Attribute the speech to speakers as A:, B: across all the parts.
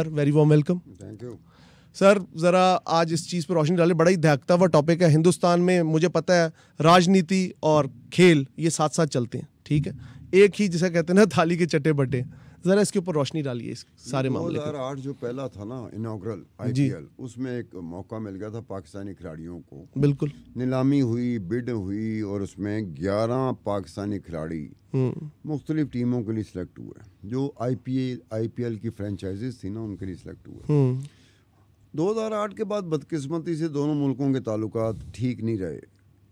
A: Sir very warm welcome thank you sir ज़रा आज इस चीज़ पर रोशनी डाले बड़ा ही धैकता हुआ टॉपिक है हिंदुस्तान में मुझे पता है राजनीति और खेल ये साथ साथ चलते हैं ठीक है एक ही जिसे कहते हैं ना थाली के चटे बट्टे ज़रा इसके ऊपर रोशनी डालिए इस सारे मामले दो हज़ार
B: आठ जो पहला था ना इनग्रल आईपीएल उसमें एक मौका मिल गया था पाकिस्तानी खिलाड़ियों को बिल्कुल नीलामी हुई बिड हुई और उसमें ग्यारह पाकिस्तानी खिलाड़ी हम्म। मुख्तलिफ टीमों के लिए सिलेक्ट हुए जो आई पी की फ्रेंचाइजीज थी ना उनके लिए सिलेक्ट
A: हुए
B: 2008 हम्म। के बाद बदकिस्मती से दोनों मुल्कों के ताल्लुक ठीक नहीं रहे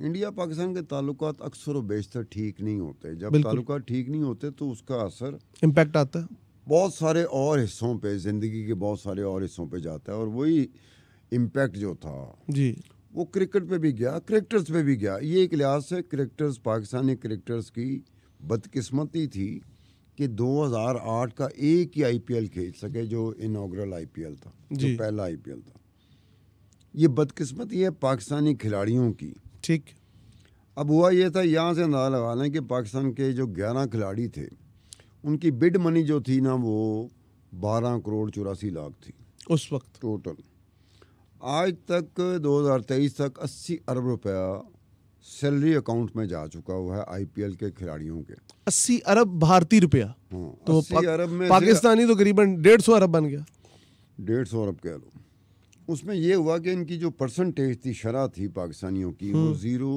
B: इंडिया पाकिस्तान के ताल्लुक अक्सर व बेशतर ठीक नहीं होते जब ताल्लुक ठीक नहीं होते तो उसका असर
A: इम्पैक्ट आता है
B: बहुत सारे और हिस्सों पे ज़िंदगी के बहुत सारे और हिस्सों पे जाता है और वही इम्पेक्ट जो था जी वो क्रिकेट पे भी गया क्रिकेटर्स पे भी गया ये एक लिहाज से क्रिकेटर्स पाकिस्तानी क्रिकेटर्स की बदकिस्मती थी कि 2008 का एक ही आईपीएल खेल सके जो पी आईपीएल था जो पहला आईपीएल था ये बदकिस्मती है पाकिस्तानी खिलाड़ियों की ठीक अब हुआ ये था यहाँ से अंदाजा लगा लें कि पाकिस्तान के जो ग्यारह खिलाड़ी थे उनकी बिड मनी जो थी ना वो बारह करोड़ चौरासी लाख थी उस वक्त टोटल आज तक 2023 तक 80 अरब रुपया सैलरी अकाउंट में जा चुका हुआ है आईपीएल के खिलाड़ियों के 80 अरब भारतीय रुपया हाँ, तो पा, अरब में पाकिस्तानी तो करीबन डेढ़ सौ अरब बन गया डेढ़ सौ अरब कह लो उसमें ये हुआ कि इनकी जो परसेंटेज थी शरह थी पाकिस्तानियों की वो ज़ीरो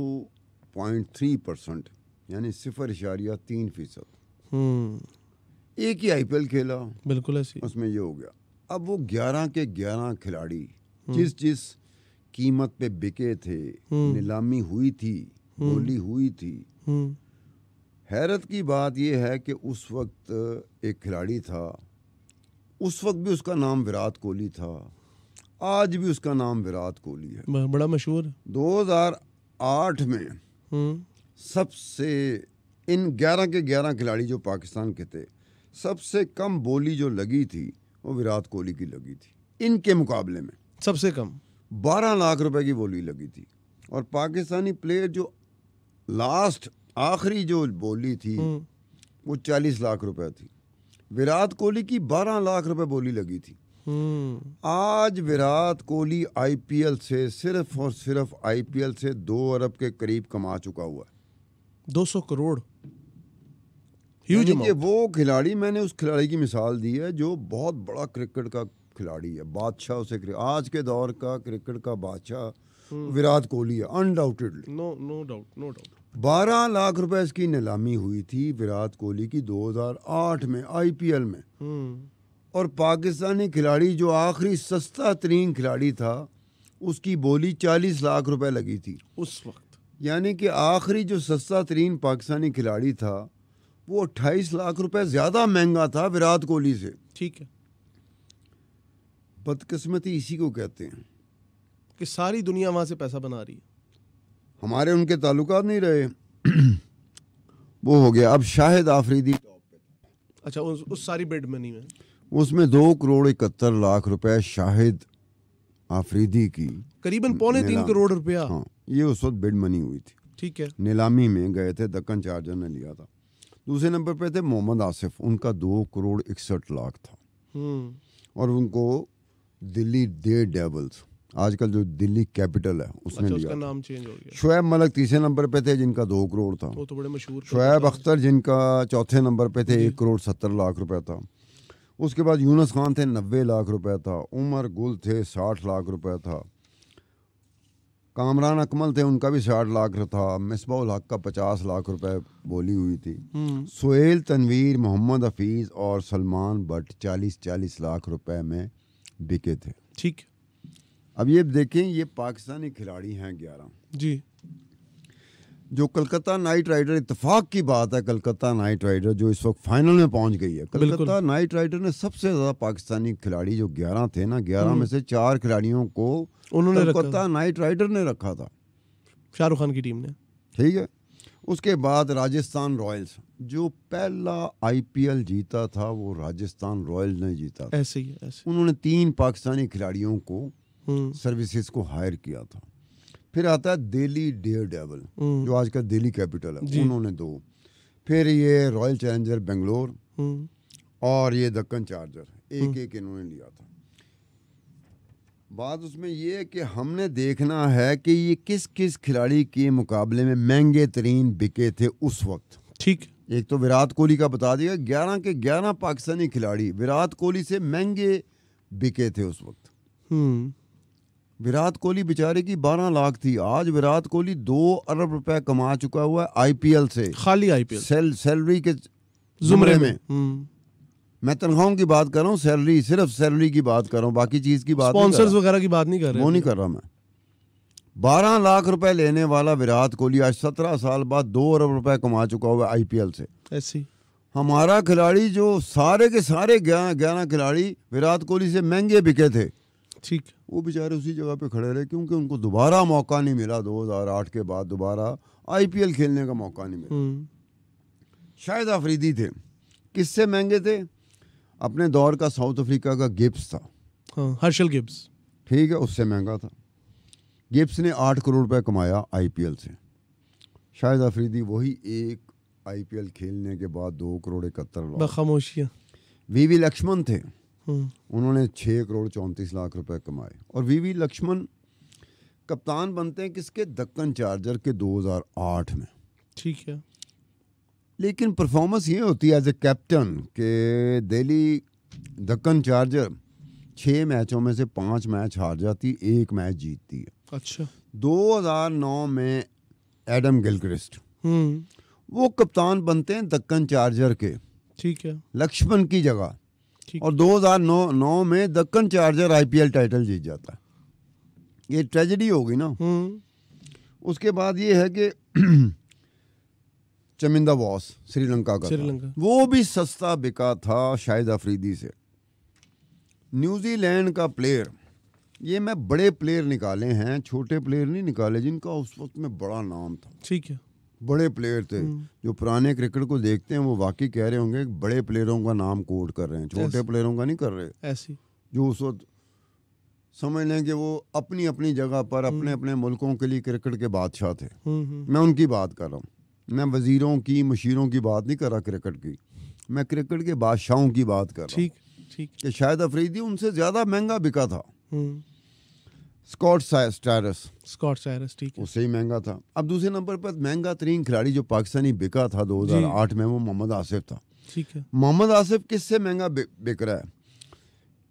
B: पॉइंट थ्री परसेंट यानी सिफर इशारिया तीन फीसद हम्म। एक ही एल खेला बिल्कुल ऐसी उसमें ये हो गया अब वो ग्यारह के ग्यारह खिलाड़ी हम्म। जिस जिस कीमत पे बिके थे हम्म। नीलामी हुई थी होली हुई थी हैरत की बात यह है कि उस वक्त एक खिलाड़ी था उस वक्त भी उसका नाम विराट कोहली था आज भी उसका नाम विराट कोहली है बड़ा मशहूर 2008 में हम्म। सबसे इन 11 के 11 खिलाड़ी जो पाकिस्तान के थे सबसे कम बोली जो लगी थी वो विराट कोहली की लगी थी इनके मुकाबले में सबसे कम 12 लाख रुपए की बोली लगी थी और पाकिस्तानी प्लेयर जो लास्ट आखिरी जो बोली थी हम्म। वो 40 लाख रुपए थी विराट कोहली की 12 लाख रुपए बोली लगी थी हम्म। आज विराट कोहली आईपीएल से सिर्फ और सिर्फ आईपीएल से दो अरब के करीब कमा चुका हुआ है दो सौ करोड़ वो खिलाड़ी मैंने उस खिलाड़ी की मिसाल दी है जो बहुत बड़ा क्रिकेट का खिलाड़ी है बादशाह उसे आज के दौर का क्रिकेट का बादशाह हम्म। विराट कोहली है undoubtedly
A: no no doubt no doubt
B: बारह लाख रुपए इसकी नीलामी हुई थी विराट कोहली की 2008 में आईपीएल में हम्म। और पाकिस्तानी खिलाड़ी जो आखिरी सस्ता तरीन खिलाड़ी था उसकी बोली चालीस लाख रुपए लगी थी उस वक्त यानी कि आखिरी जो सस्ता तरीन पाकिस्तानी खिलाड़ी था वो अट्ठाईस लाख रुपए ज़्यादा महंगा था विराट कोहली से ठीक है बदकस्मती इसी को कहते हैं कि सारी दुनिया वहाँ से पैसा बना रही है हमारे उनके ताल्लुक नहीं रहे वो हो गया अब शाहिद आफरीदी
A: अच्छा उस, उस सारी बेड में नहीं है
B: उसमें दो करोड़ इकहत्तर लाख रुपए शाहिद आफरीदी की करीबन पौने तीन करोड़ रुपया हाँ ये उस वक्त बिड मनी हुई थी ठीक है नीलामी में गए थे दक्कन चार्जर ने लिया था दूसरे नंबर पे थे मोहम्मद आसिफ उनका दो करोड़ इकसठ लाख था हम्म। और उनको दिल्ली डे डेबल्स आजकल जो दिल्ली कैपिटल है उसने अच्छा, लिया नाम चेंज हो गया शुएब मलक तीसरे नंबर पे थे जिनका दो करोड़ था वो तो बड़े मशहूर शुएब अख्तर जिनका चौथे नंबर पे थे एक करोड़ सत्तर लाख रुपए था उसके बाद यूनस खान थे नब्बे लाख रुपए था उमर गुल थे साठ लाख रुपए था कामरान अकमल थे उनका भी साठ लाख था मिसबाउल हक का पचास लाख रुपए बोली हुई थी हम्म। सुहेल तनवीर मोहम्मद हफीज़ और सलमान भट्ट चालीस चालीस लाख रुपए में बिके थे ठीक अब ये देखें ये पाकिस्तानी खिलाड़ी हैं ग्यारह जी जो कलकत्ता नाइट राइडर इतफाक की बात है कलकत्ता नाइट राइडर जो इस वक्त फाइनल में पहुंच गई है कलकत्ता नाइट राइडर ने सबसे ज्यादा पाकिस्तानी खिलाड़ी जो ग्यारह थे ना ग्यारह में हम्म। से चार खिलाड़ियों को उन्होंने कलकत्ता नाइट राइडर ने रखा था शाहरुख खान की टीम ने ठीक है उसके बाद राजस्थान रॉयल्स जो पहला आईपीएल जीता था वो राजस्थान रॉयल्स ने जीता ऐसे ही ऐसे उन्होंने तीन पाकिस्तानी खिलाड़ियों को हम्म। सर्विसेज को हायर किया था फिर आता है दिल्ली डेयर डेवल हम्म। जो आज का दिल्ली कैपिटल है उन्होंने दो फिर ये रॉयल चैलेंजर बेंगलोर हम्म। और ये दक्कन चार्जर एक हम्म। एक इन्होंने लिया था बात उसमें ये है कि हमने देखना है कि ये किस किस खिलाड़ी के मुकाबले में महंगे तरीन बिके थे उस वक्त ठीक एक तो विराट कोहली का बता दिया ग्यारह के ग्यारह पाकिस्तानी खिलाड़ी विराट कोहली से महंगे बिके थे उस वक्त विराट कोहली बेचारे की 12 लाख थी आज विराट कोहली दो अरब रुपए कमा चुका हुआ है आईपीएल से खाली आईपीएल सेल सैलरी के जुमरे में, हम्म। मैं तनख्वाहों की बात कर रहा हूँ सैलरी सिर्फ सैलरी की बात कर रहा हूँ बाकी चीज की बात स्पॉन्सर्स वगैरह की बात नहीं कर रहा वो नहीं कर रहा मैं बारह लाख रुपए लेने वाला विराट कोहली आज सत्रह साल बाद दो अरब रुपए कमा चुका हुआ आईपीएल से ऐसी हमारा खिलाड़ी जो सारे के सारे ग्यारह खिलाड़ी विराट कोहली से महंगे बिके थे ठीक वो बेचारे उसी जगह पे खड़े रहे क्योंकि उनको दोबारा मौका नहीं मिला 2008 के बाद दोबारा आईपीएल खेलने का मौका नहीं मिला हम्म। शायद अफरीदी थे किससे महंगे थे अपने दौर का साउथ अफ्रीका का गिप्स था हाँ, हर्षल गिप्स ठीक है उससे महंगा था गिप्स ने आठ करोड़ रुपये कमाया आई से शायद आफरीदी वही एक आईपीएल खेलने के बाद दो करोड़ इकहत्तर खामोशिया खामोशियाँ वी वी लक्ष्मण थे हम्म। उन्होंने छः करोड़ चौंतीस लाख रुपए कमाए और वी वी लक्ष्मण कप्तान बनते हैं किसके दक्कन चार्जर के 2008 में ठीक है लेकिन परफॉर्मेंस ये होती है एज ए कैप्टन के दिल्ली दक्कन चार्जर छः मैचों में से पाँच मैच हार जाती एक मैच जीतती है अच्छा 2009 में एडम हम्म। गिलक्रिस्ट वो कप्तान बनते हैं दक्कन चार्जर के ठीक है लक्ष्मण की जगह और 2009 में दक्कन चार्जर आईपीएल टाइटल जीत जाता है ये ट्रेजेडी होगी ना हम्म। उसके बाद ये है कि चमिंदा बॉस श्रीलंका का श्रीलंका वो भी सस्ता बिका था शायद अफरीदी से न्यूजीलैंड का प्लेयर ये मैं बड़े प्लेयर निकाले हैं छोटे प्लेयर नहीं निकाले जिनका उस वक्त में बड़ा नाम था ठीक है बड़े प्लेयर थे हम्म। जो पुराने क्रिकेट को देखते हैं वो वाकई कह रहे होंगे बड़े प्लेयरों का नाम कोट कर रहे हैं छोटे प्लेयरों का नहीं कर रहे ऐसी जो उस वक्त समझ लें कि वो अपनी अपनी जगह पर अपने हम्म। अपने मुल्कों के लिए क्रिकेट के बादशाह थे हम्म, मैं उनकी बात कर रहा हूँ मैं वजीरों की मशीरों की बात नहीं कर रहा क्रिकेट की मैं क्रिकेट के बादशाहों की बात कर रहा हूँ ठीक ठीक शायद अफरीदी उनसे ज़्यादा महंगा बिका था स्कॉट स्टारस स्कॉट स्टारस ठीक उससे ही महंगा था अब दूसरे नंबर पर महंगा तरीन खिलाड़ी जो पाकिस्तानी बिका था 2008 में वो मोहम्मद आसिफ था ठीक है मोहम्मद आसिफ किससे महंगा बिक रहा है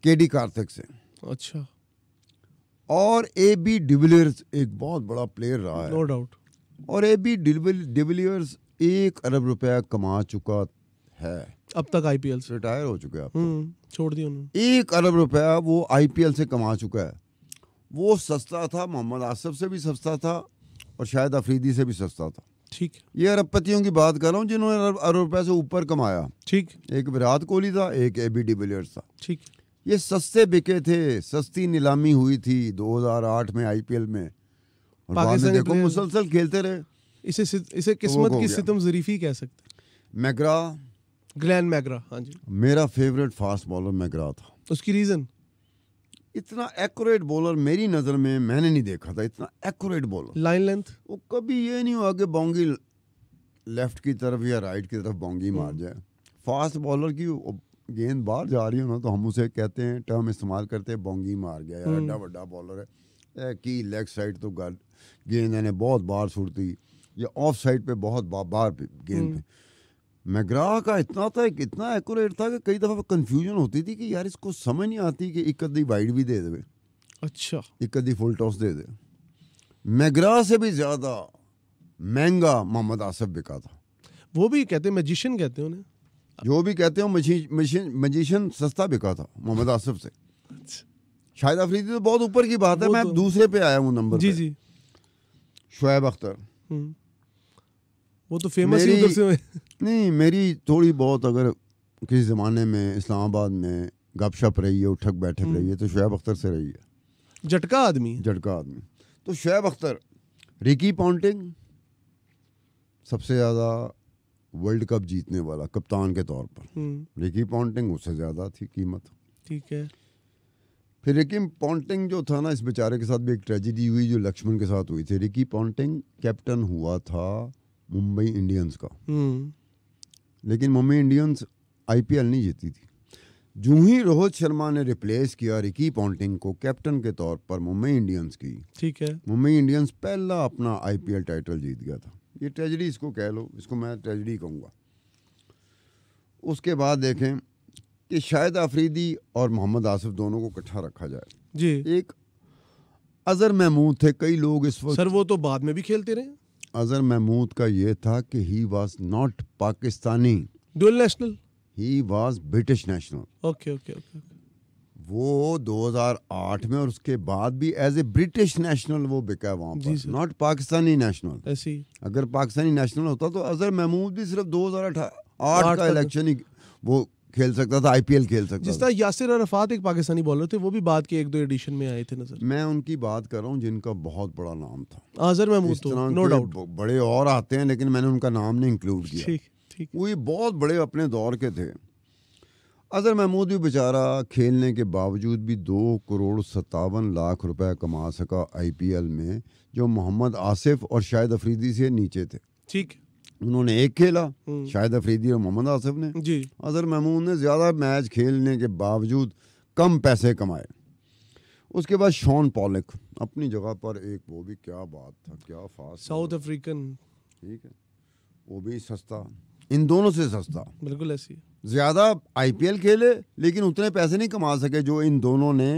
B: के डी कार्तिक से अच्छा और ए बी डिविलियर्स एक बहुत बड़ा प्लेयर रहा है नो डाउट और ए बी डिविलियर्स एक अरब रुपया कमा चुका है अब तक आईपीएल से रिटायर हो चुका है हम्म, छोड़ दिया उन्होंने एक अरब रुपया वो आईपीएल से कमा चुका है वो सस्ता था मोहम्मद आसफ से भी सस्ता था और शायद अफरीदी से भी सस्ता था ठीक ये अरबपतियों की बात कर रहा हूँ जिन्होंने अरब अरब रुपये से ऊपर कमाया ठीक एक विराट कोहली था एक ए बी डिविलियर्स था ठीक ये सस्ते बिके थे सस्ती नीलामी हुई थी 2008 में आईपीएल में और बाद में देखो मुसलसल
A: खेलते रहे इसे इसे तो किस्मत की सितम जरीफी कह सकते
B: मैगरा ग्लैन मैगरा हाँ जी मेरा फेवरेट फास्ट बॉलर मैगरा था उसकी रीजन इतना एक्यूरेट बॉलर मेरी नज़र में मैंने नहीं देखा था इतना एक्यूरेट बॉलर लाइन लेंथ वो कभी ये नहीं हुआ कि बॉन्गी लेफ्ट की तरफ या राइट की तरफ बॉन्गी हम्म। मार जाए फास्ट बॉलर की गेंद बाहर जा रही हो ना तो हम उसे कहते हैं टर्म इस्तेमाल करते हैं बॉन्गी मार गया यार एड्डा बड्डा बॉलर है की लेग साइड तो गेंद मैंने बहुत बार सुड़ती या ऑफ साइड पे बहुत बार गेंद हम्म। पे मैग्राह का हाँ, इतना था इतना एक्यूरेट था कि कई दफ़ा कन्फ्यूजन होती थी कि यार इसको समझ नहीं आती कि एक अद्धी वाइड भी दे दे अच्छा एक अद्धी फुल टॉस दे दे मैग्राह से भी ज़्यादा महंगा मोहम्मद आसफ बिका था वो भी कहते हैं मजिशन कहते हैं उन्हें जो भी कहते हो मजिशन सस्ता बिका था मोहम्मद आसफ से अच्छा। शाहिद अफरीदी तो बहुत ऊपर की बात है मैं तो- दूसरे पे आया हूँ नंबर जी जी शुएब अख्तर हम्म। वो तो फेमस ही उधर से नहीं मेरी थोड़ी बहुत अगर किसी ज़माने में इस्लामाबाद में गपशप रही है उठक बैठक रही है हम्म। तो शुएब अख्तर से रही है झटका आदमी झटका आदमी तो शुएब अख्तर रिकी पॉन्टिंग सबसे ज़्यादा वर्ल्ड कप जीतने वाला कप्तान के तौर पर हम्म। रिकी पॉन्टिंग उससे ज़्यादा थी कीमत ठीक है फिर रिकी पॉन्टिंग जो था ना इस बेचारे के साथ भी एक ट्रेजिडी हुई जो लक्ष्मण के साथ हुई थी रिकी पॉन्टिंग कैप्टन हुआ था मुंबई इंडियंस का
A: हम्म।
B: लेकिन मुंबई इंडियंस आईपीएल नहीं जीती थी जू ही रोहित शर्मा ने रिप्लेस किया रिकी पॉन्टिंग को कैप्टन के तौर पर मुंबई इंडियंस की ठीक है मुंबई इंडियंस पहला अपना आईपीएल टाइटल जीत गया था ये ट्रेजडी इसको कह लो इसको मैं ट्रेजडी कहूँगा उसके बाद देखें कि शायद आफरीदी और मोहम्मद आसिफ दोनों को इकट्ठा रखा जाए जी एक अजर महमूद थे कई लोग इस वक्त सर वो तो बाद में भी खेलते रहे अजहर महमूद का ये था कि he was not Pakistani dual national he was British national
A: okay okay okay
B: वो 2008 में और उसके बाद भी एज ए ब्रिटिश नेशनल वो बिका वहाँ नॉट पाकिस्तानी नेशनल ऐसी अगर पाकिस्तानी नेशनल होता तो अजहर महमूद भी सिर्फ 2008 का इलेक्शन ही वो खेल सकता था आईपीएल खेल सकता जिस
A: तरह यासिर अरफात एक पाकिस्तानी बॉलर
B: थे वो भी बाद के एक दो एडिशन में आए थे नजर मैं उनकी बात कर रहा हूँ जिनका बहुत बड़ा नाम था आजर महमूद तो नो डाउट बड़े और आते हैं लेकिन मैंने उनका नाम नहीं इंक्लूड किया ठीक ठीक वो ये बहुत बड़े अपने दौर के थे अजहर महमूद भी बेचारा खेलने के बावजूद भी दो करोड़ सत्तावन लाख रुपए कमा सका आईपीएल में जो मोहम्मद आसिफ और शाहिद अफरीदी से नीचे थे ठीक उन्होंने एक खेला हम्म। शायद अफरीदी और मोहम्मद आसिफ ने जी अजहर महमूद ने ज़्यादा मैच खेलने के बावजूद कम पैसे कमाए उसके बाद शॉन पॉलिक अपनी जगह पर एक वो भी क्या बात था क्या फास्ट साउथ अफ्रीकन ठीक है वो भी सस्ता इन दोनों से सस्ता बिल्कुल ऐसी ज़्यादा आईपीएल खेले लेकिन उतने पैसे नहीं कमा सके जो इन दोनों ने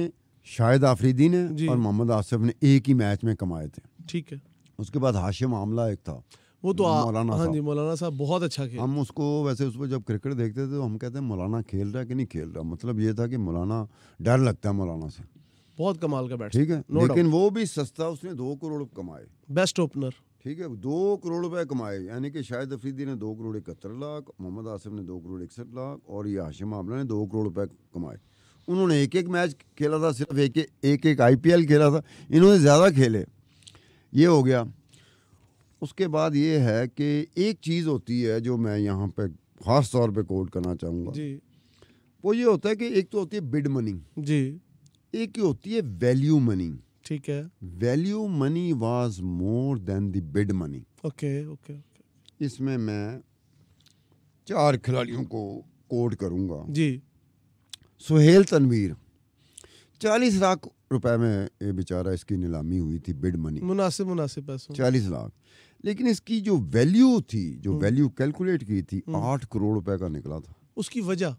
B: शायद आफरीदी ने और मोहम्मद आसिफ ने एक ही मैच में कमाए थे ठीक है उसके बाद हाशिम आमला एक था वो तो मौलाना हाँ जी मौलाना साहब बहुत अच्छा खेल हम उसको वैसे उस पर जब क्रिकेट देखते थे तो हम कहते हैं मौलाना खेल रहा है कि नहीं खेल रहा मतलब ये था कि मौलाना डर लगता है मौलाना से बहुत कमाल का बैट ठीक है no लेकिन वो भी सस्ता उसने दो करोड़ कमाए बेस्ट ओपनर ठीक है दो करोड़ रुपए कमाए यानी कि शाहिद अफरीदी ने दो करोड़ इकहत्तर लाख मोहम्मद आसिफ ने दो करोड़ इकसठ लाख और ये हाशिम आमला ने दो करोड़ रुपए कमाए उन्होंने एक एक मैच खेला था सिर्फ एक एक पी एल खेला था इन्होंने ज़्यादा खेले ये हो गया उसके बाद ये है कि एक चीज़ होती है जो मैं यहाँ पे ख़ास तौर पे कोट करना चाहूँगा जी वो ये होता है कि एक तो होती है बिड मनी जी एक ही होती है वैल्यू मनी ठीक है value money was more than the bid money okay okay इसमें मैं चार खिलाड़ियों को कोट करूँगा जी सुहेल तनवीर चालीस लाख रुपए में ये बेचारा इसकी नीलामी हुई थी बिड मनी
A: मुनासिब मुनासिब पैसों चालीस
B: लाख लेकिन इसकी जो वैल्यू थी जो वैल्यू हम्म। कैलकुलेट की थी हम्म। आठ करोड़ रुपए का निकला था उसकी वजह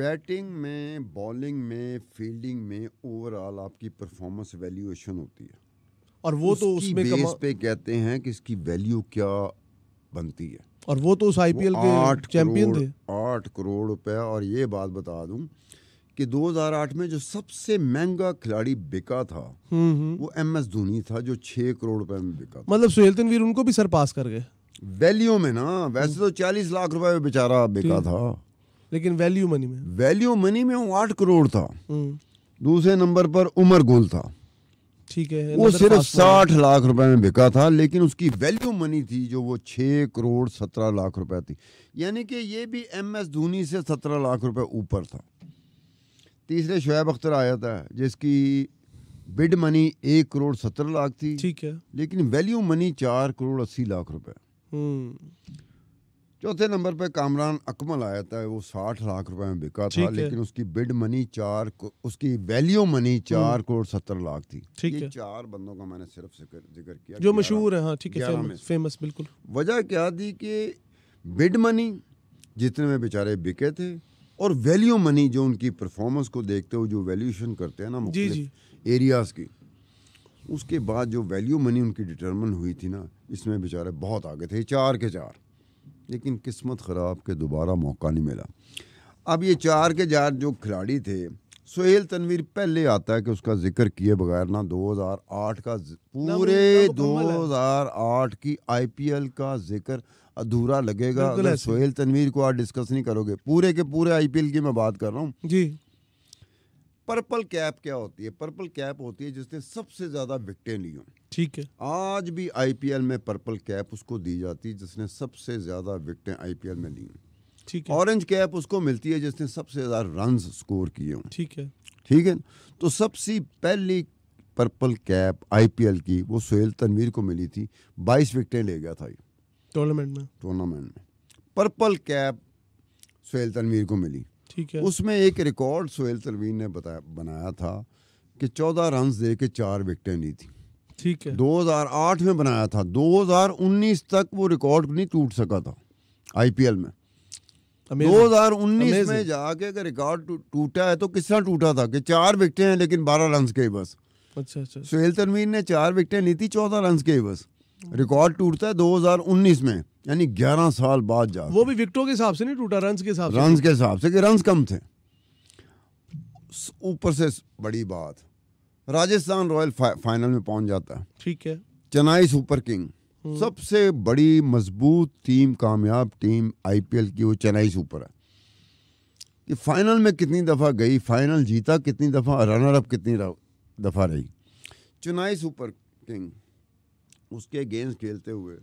B: बैटिंग में बॉलिंग में फील्डिंग में ओवरऑल आपकी परफॉर्मेंस वैल्यूएशन होती है और वो तो उसमें बेस पे कहते हैं कि इसकी वैल्यू क्या बनती है और वो तो उस आईपीएल के चैंपियन थे आठ करोड़ रुपए और ये बात बता दूं कि 2008 में जो सबसे महंगा खिलाड़ी बिका था हम्म, हम्म। वो एम एस धोनी था जो छह करोड़ रुपए में बिका मतलब सुहेल तनवीर उनको भी सरपास कर गए वैल्यू में ना वैसे तो चालीस लाख रुपए में बेचारा बिका था लेकिन वैल्यू मनी में वैल्यू मनी में वो आठ करोड़ था हम्म। दूसरे नंबर पर उमर गोल था
A: ठीक है वो सिर्फ साठ
B: लाख रुपए में बिका था लेकिन उसकी वैल्यू मनी थी जो वो छह करोड़ सत्रह लाख रुपए थी यानी कि ये भी एम एस धोनी से सत्रह लाख रुपए ऊपर था तीसरे शुएब अख्तर आया था जिसकी बिड मनी एक करोड़ सत्तर लाख थी ठीक है लेकिन वैल्यू मनी चार करोड़ अस्सी लाख रुपए हम्म। चौथे नंबर पे कामरान अकमल आया था वो साठ लाख रुपए में बिका था लेकिन उसकी बिड मनी चार उसकी वैल्यू मनी चार हम्म। करोड़ सत्तर लाख थी ठीक है चार बंदों का मैंने सिर्फ जिक्र किया जो मशहूर है हाँ ठीक है फेमस, फेमस बिल्कुल वजह क्या थी कि बिड मनी जितने में बेचारे बिके थे और वैल्यू मनी जो उनकी परफॉर्मेंस को देखते हुए जो वैल्यूशन करते हैं ना जी जी एरियाज़ की उसके बाद जो वैल्यू मनी उनकी डिटर्मन हुई थी ना इसमें बेचारे बहुत आगे थे चार के चार लेकिन किस्मत ख़राब के दोबारा मौका नहीं मिला अब ये चार के चार जो खिलाड़ी थे सुहेल तनवीर पहले आता है कि उसका जिक्र किए बगैर ना 2008 का पूरे 2008 तो की आईपीएल का जिक्र अधूरा लगेगा अगर सुहेल तनवीर को आप डिस्कस नहीं करोगे पूरे के पूरे आईपीएल की मैं बात कर रहा हूँ जी पर्पल कैप क्या होती है पर्पल कैप होती है जिसने सबसे ज्यादा विकटें ली हों ठीक है आज भी आईपीएल में पर्पल कैप उसको दी जाती है जिसने सबसे ज्यादा विकटें आईपीएल में ली हों ठीक है ऑरेंज कैप उसको मिलती है जिसने सबसे ज़्यादा रन स्कोर किए हों ठीक है ठीक है तो सबसे पहली पर्पल कैप आईपीएल की वो सुहेल तनवीर को मिली थी बाईस विकटें ले गया था ये टूर्नामेंट में टूर्नामेंट में पर्पल कैप सुहेल तनवीर को मिली ठीक है उसमें एक रिकॉर्ड सुहेल तनवीर ने बताया बनाया था कि चौदह रन दे के चार विकटें ली थी ठीक है 2008 में बनाया था 2019 तक वो रिकॉर्ड नहीं टूट सका था आईपीएल में दो हजार उन्नीस में जाके अगर रिकॉर्ड टूटा है तो किस तरह टूटा था कि चार विकटें हैं लेकिन बारह रन के बस अच्छा अच्छा सुहेल तनवीर ने चार विकटें ली थी चौदह रन के बस रिकॉर्ड टूटता है 2019 में यानी 11 साल बाद जा वो भी
A: विकटों के हिसाब से नहीं टूटा रन के हिसाब रन
B: के हिसाब से कि रन कम थे ऊपर से बड़ी बात राजस्थान रॉयल फाइनल में पहुंच जाता है ठीक है चेन्नई सुपर किंग्स हम्म। सबसे बड़ी मजबूत टीम कामयाब टीम आईपीएल की वो चेन्नई सुपर है कि फाइनल में कितनी दफ़ा गई फाइनल जीता कितनी दफ़ा रनर अप कितनी दफ़ा रही चेन्नई सुपर किंग उसके अगेंस्ट खेलते हुए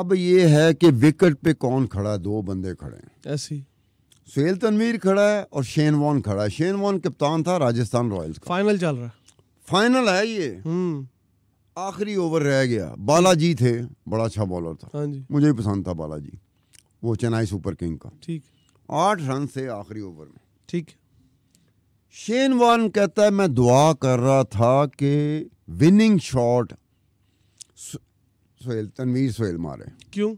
B: अब ये है कि विकेट पे कौन खड़ा दो बंदे खड़े ऐसे सुहेल तनवीर खड़ा है और शेन वॉन खड़ा है शेन वॉन कप्तान था राजस्थान रॉयल्स फाइनल चल रहा है फाइनल है ये हम्म। आखिरी ओवर रह गया बालाजी थे बड़ा अच्छा बॉलर था हाँ जी मुझे भी पसंद था बालाजी वो चेन्नई सुपर किंग का ठीक आठ रन से आखिरी ओवर में ठीक शेन वान कहता है मैं दुआ कर रहा था कि विनिंग शॉट सोहेल तनवीर सोहेल मारे क्यों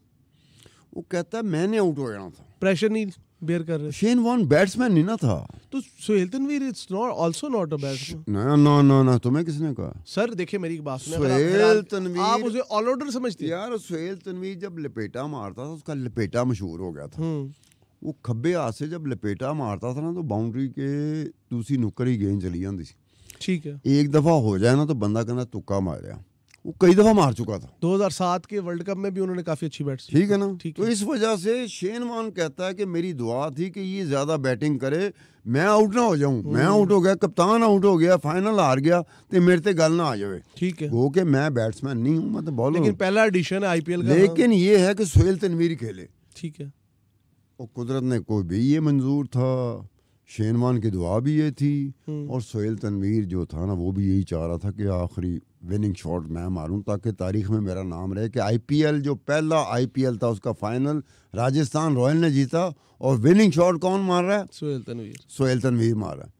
B: वो कहता
A: है मैंने आउट हो जाना था प्रेशर नहीं बेयर कर
B: रहे शेन वॉन बैट्समैन नहीं ना था
A: तो Sohail Tanvir it's not also not a best
B: no no no no तुम्हें किसने कहा सर देखिए मेरी बात सुने सुहेल तनवीर आप उसे ऑलराउंडर समझते यार सुहेल तनवीर जब लपेटा मारता था उसका लपेटा मशहूर हो गया था हम्म। वो खब्बे हाथ से जब लपेटा मारता था ना तो बाउंड्री के दूसरी नुक्कर ही गेंद चली जाती थी ठीक है एक दफा हो जाए ना तो बंदा कहना तुक्का मार वो कई दफा मार चुका था 2007 के वर्ल्ड कप में भी उन्होंने काफी अच्छी बैट ठीक है ना ठीक तो इस वजह से शेन वॉन कहता है कि मेरी दुआ थी कि ये ज्यादा बैटिंग करे मैं आउट ना हो जाऊं हम्म। मैं आउट हो गया कप्तान आउट हो गया फाइनल हार गया तो मेरे ते गल ना आ जाए ठीक है वो के मैं बैट्समैन नहीं हूं मैं तो बॉलर लेकिन पहला एडिशन है आईपीएल का लेकिन ये है कि सुहेल तनवीर खेले ठीक है और कुदरत ने कोई भी ये मंजूर था शेनवान की दुआ भी ये थी हम्म। और सोहेल तनवीर जो था ना वो भी यही चाह रहा था कि आखिरी विनिंग शॉट मैं मारूं ताकि तारीख में मेरा नाम रहे कि आईपीएल जो पहला आईपीएल था उसका फाइनल राजस्थान रॉयल ने जीता और विनिंग शॉट कौन मार रहा है सोहेल तनवीर सोहेल तनवीर मार रहा है